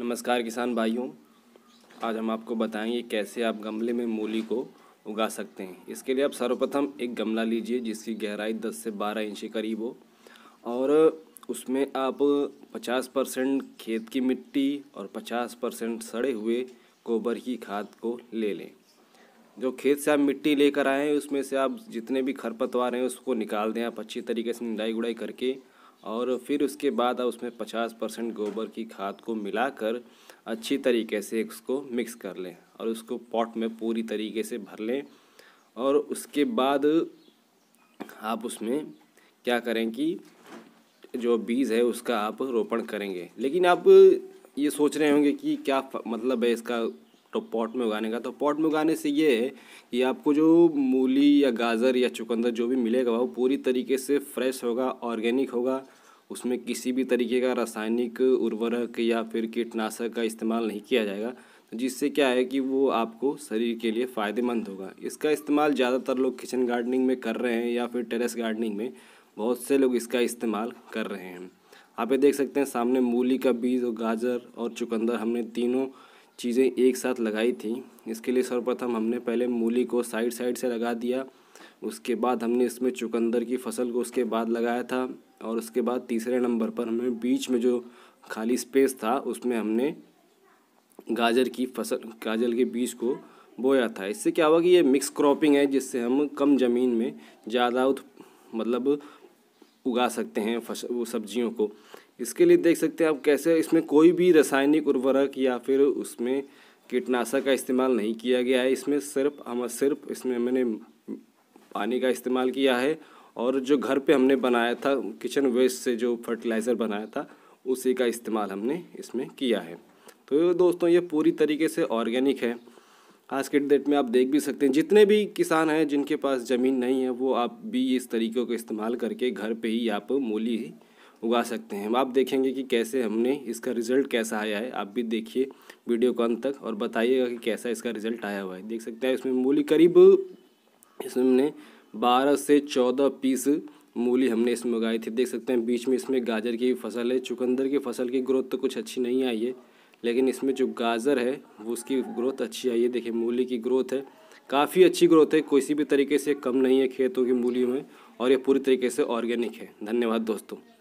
नमस्कार किसान भाइयों आज हम आपको बताएंगे कैसे आप गमले में मूली को उगा सकते हैं इसके लिए आप सर्वप्रथम एक गमला लीजिए जिसकी गहराई 10 से 12 इंच के करीब हो और उसमें आप 50 परसेंट खेत की मिट्टी और 50 परसेंट सड़े हुए गोबर की खाद को ले लें जो खेत से आप मिट्टी लेकर आए हैं उसमें से आप जितने भी खरपतवार हैं उसको निकाल दें आप अच्छी तरीके से निंदाई गुड़ाई करके और फिर उसके बाद आप उसमें पचास परसेंट गोबर की खाद को मिलाकर अच्छी तरीके से उसको मिक्स कर लें और उसको पॉट में पूरी तरीके से भर लें और उसके बाद आप उसमें क्या करें कि जो बीज है उसका आप रोपण करेंगे लेकिन आप ये सोच रहे होंगे कि क्या मतलब है इसका तो पॉट में उगाने का तो पॉट में उगाने से ये है कि आपको जो मूली या गाजर या चुकंदर जो भी मिलेगा वो पूरी तरीके से फ्रेश होगा ऑर्गेनिक होगा उसमें किसी भी तरीके का रासायनिक उर्वरक या फिर कीटनाशक का इस्तेमाल नहीं किया जाएगा तो जिससे क्या है कि वो आपको शरीर के लिए फ़ायदेमंद होगा इसका इस्तेमाल ज़्यादातर लोग किचन गार्डनिंग में कर रहे हैं या फिर टेरेस गार्डनिंग में बहुत से लोग इसका इस्तेमाल कर रहे हैं आप ये देख सकते हैं सामने मूली का बीज और गाजर और चुकंदर हमने तीनों चीज़ें एक साथ लगाई थी इसके लिए सर्वप्रथम हमने पहले मूली को साइड साइड से लगा दिया उसके बाद हमने इसमें चुकंदर की फसल को उसके बाद लगाया था और उसके बाद तीसरे नंबर पर हमने बीच में जो खाली स्पेस था उसमें हमने गाजर की फसल गाजर के बीज को बोया था इससे क्या हुआ कि ये मिक्स क्रॉपिंग है जिससे हम कम ज़मीन में ज़्यादा मतलब उगा सकते हैं फसल वो सब्जियों को इसके लिए देख सकते हैं आप कैसे इसमें कोई भी रासायनिक उर्वरक या फिर उसमें कीटनाशक का इस्तेमाल नहीं किया गया है इसमें सिर्फ हम सिर्फ इसमें मैंने पानी का इस्तेमाल किया है और जो घर पे हमने बनाया था किचन वेस्ट से जो फर्टिलाइज़र बनाया था उसी का इस्तेमाल हमने इसमें किया है तो दोस्तों ये पूरी तरीके से ऑर्गेनिक है आज के डेट में आप देख भी सकते हैं जितने भी किसान हैं जिनके पास ज़मीन नहीं है वो आप भी इस तरीक़े का इस्तेमाल करके घर पे ही आप मूली उगा सकते हैं आप देखेंगे कि कैसे हमने इसका रिज़ल्ट कैसा आया है आप भी देखिए वीडियो को अंत तक और बताइएगा कि कैसा इसका रिज़ल्ट आया हुआ है देख सकते हैं इसमें मूली करीब इसमें हमने बारह से चौदह पीस मूली हमने इसमें उगाई थी देख सकते हैं बीच में इसमें गाजर की फसल है चुकंदर की फसल की ग्रोथ तो कुछ अच्छी नहीं आई है लेकिन इसमें जो गाजर है वो उसकी ग्रोथ अच्छी आई है देखिए मूली की ग्रोथ है काफ़ी अच्छी ग्रोथ है किसी भी तरीके से कम नहीं है खेतों की मूली में और ये पूरी तरीके से ऑर्गेनिक है धन्यवाद दोस्तों